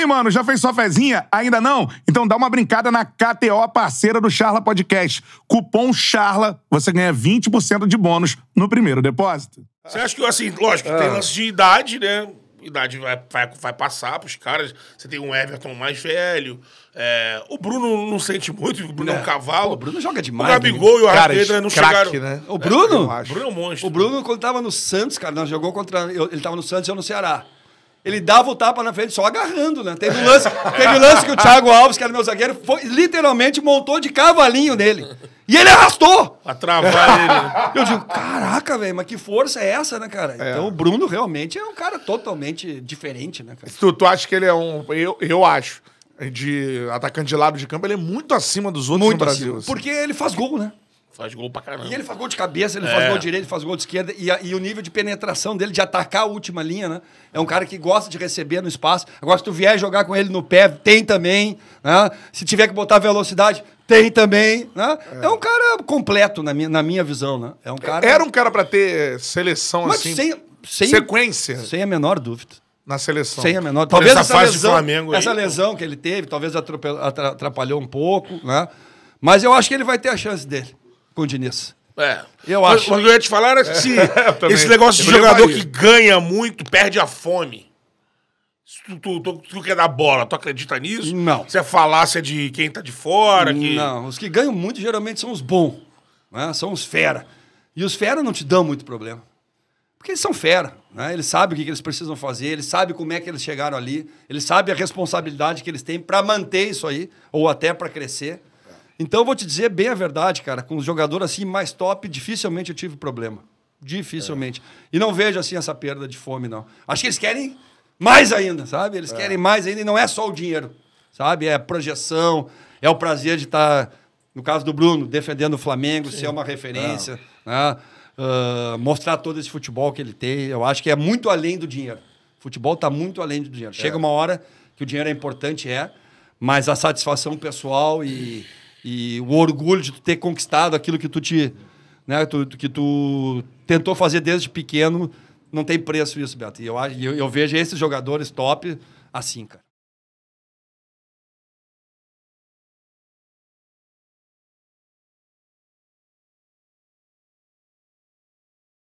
aí, mano? Já fez sua fezinha? Ainda não? Então dá uma brincada na KTO, parceira do Charla Podcast. Cupom CHARLA, você ganha 20% de bônus no primeiro depósito. Você acha que, assim, lógico, tem ah. lance de idade, né? idade vai, vai, vai passar pros caras. Você tem um Everton mais velho. É, o Bruno não sente muito, o Bruno é, é um cavalo. Pô, o Bruno joga demais. O Gabigol né? e o Arteta não craque, chegaram. Né? É, o Bruno? É, o Bruno é um monstro. O Bruno, quando tava no Santos, cara, não, jogou contra. Ele tava no Santos e eu no Ceará. Ele dava o tapa na frente só agarrando, né? Teve um lance, teve um lance que o Thiago Alves, que era meu zagueiro, foi, literalmente montou de cavalinho nele. E ele arrastou! Pra travar ele. Né? Eu digo, caraca, velho, mas que força é essa, né, cara? É. Então o Bruno realmente é um cara totalmente diferente, né, cara? Tu, tu acha que ele é um. Eu, eu acho. De atacante de lado de campo, ele é muito acima dos outros muito no Brasil. Assim. Porque ele faz gol, né? Faz gol pra caramba. E ele faz gol de cabeça, ele é. faz gol direito, faz gol de esquerda. E, e, o nível de penetração dele, de atacar a última linha, né? É um cara que gosta de receber no espaço. Agora, se tu vier jogar com ele no pé, tem também. Né? Se tiver que botar velocidade, tem também. Né? É. é, um cara completo, na minha, na minha visão, né? É um é, cara... Era um cara para ter eh, seleção Mas assim. Sem, sem, sequência. Sem a menor dúvida na seleção. Sem a menor. Talvez essa, lesão, Flamengo, essa lesão que ele teve, talvez atrapalhou um pouco, né? Mas eu acho que ele vai ter a chance dele com o Diniz. É. Eu acho. eu ia te falar era que é, assim, se, esse negócio de jogador que ganha muito perde a fome. tu, tu, tu, tu quer dar bola, tu acredita nisso? Não. Se é falácia é de quem tá de fora? Que... Não, os que ganham muito geralmente são os bons. Né? São os fera. E os fera não te dão muito problema. Porque eles são fera, né? Eles sabem o que, que eles precisam fazer, eles sabem como é que eles chegaram ali, eles sabem a responsabilidade que eles têm para manter isso aí, ou até para crescer. Então, eu vou te dizer bem a verdade, cara. Com os jogadores assim mais top, dificilmente eu tive problema. Dificilmente. É. E não vejo assim essa perda de fome, não. Acho que eles querem mais ainda, sabe? Eles é. querem mais ainda e não é só o dinheiro, sabe? É a projeção, é o prazer de estar, tá, no caso do Bruno, defendendo o Flamengo, Sim. ser uma referência, né? uh, mostrar todo esse futebol que ele tem. Eu acho que é muito além do dinheiro. O futebol está muito além do dinheiro. Chega é. uma hora que o dinheiro é importante, é, mas a satisfação pessoal e e o orgulho de ter conquistado aquilo que tu te né, tu, que tu tentou fazer desde pequeno, não tem preço isso, Beto. E eu, eu, eu vejo esses jogadores top assim, cara.